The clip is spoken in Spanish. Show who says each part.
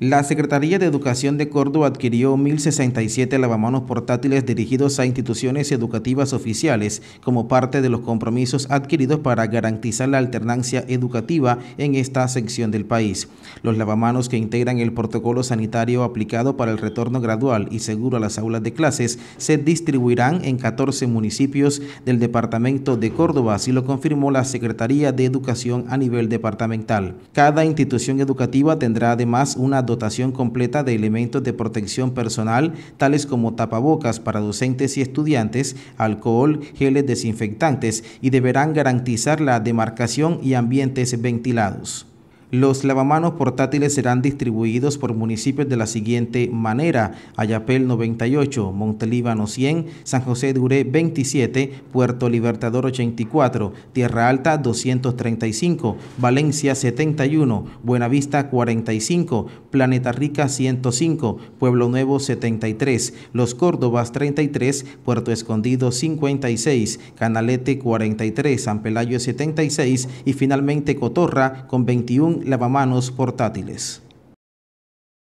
Speaker 1: La Secretaría de Educación de Córdoba adquirió 1.067 lavamanos portátiles dirigidos a instituciones educativas oficiales como parte de los compromisos adquiridos para garantizar la alternancia educativa en esta sección del país. Los lavamanos que integran el protocolo sanitario aplicado para el retorno gradual y seguro a las aulas de clases se distribuirán en 14 municipios del departamento de Córdoba, así lo confirmó la Secretaría de Educación a nivel departamental. Cada institución educativa tendrá además una dotación completa de elementos de protección personal, tales como tapabocas para docentes y estudiantes, alcohol, geles desinfectantes y deberán garantizar la demarcación y ambientes ventilados. Los lavamanos portátiles serán distribuidos por municipios de la siguiente manera: Ayapel 98, Montelíbano 100, San José dure 27, Puerto Libertador 84, Tierra Alta 235, Valencia 71, Buenavista 45, Planeta Rica 105, Pueblo Nuevo 73, Los Córdobas 33, Puerto Escondido 56, Canalete 43, San Pelayo 76 y finalmente Cotorra con 21 lavamanos portátiles.